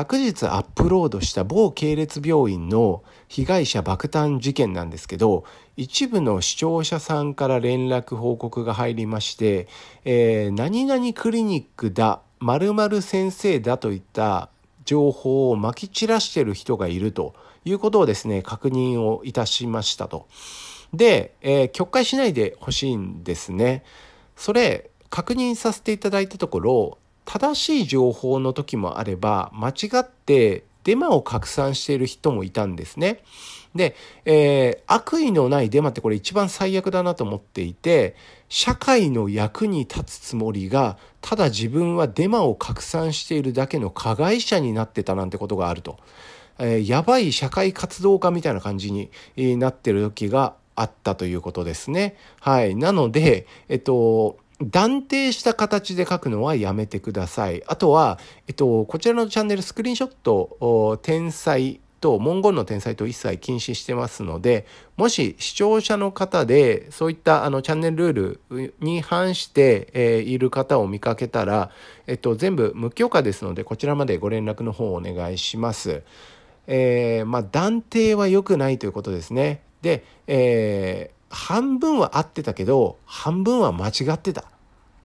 昨日アップロードした某系列病院の被害者爆誕事件なんですけど一部の視聴者さんから連絡報告が入りまして、えー、何々クリニックだまる先生だといった情報をまき散らしてる人がいるということをですね確認をいたしましたと。で、えー、曲解しないでほしいんですね。それ確認させていただいたところ正しい情報の時もあれば、間違ってデマを拡散している人もいたんですね。で、えー、悪意のないデマってこれ一番最悪だなと思っていて、社会の役に立つつもりが、ただ自分はデマを拡散しているだけの加害者になってたなんてことがあると。えー、やばい社会活動家みたいな感じになってる時があったということですね。はい。なので、えっと、断定した形で書くのはやめてください。あとは、えっと、こちらのチャンネルスクリーンショット、天才と文言の天才と一切禁止してますので、もし視聴者の方でそういったあのチャンネルルールに反して、えいる方を見かけたら、えっと、全部無許可ですので、こちらまでご連絡の方をお願いします。えー、まあ、断定は良くないということですね。で、えー半分は合ってたけど、半分は間違ってた。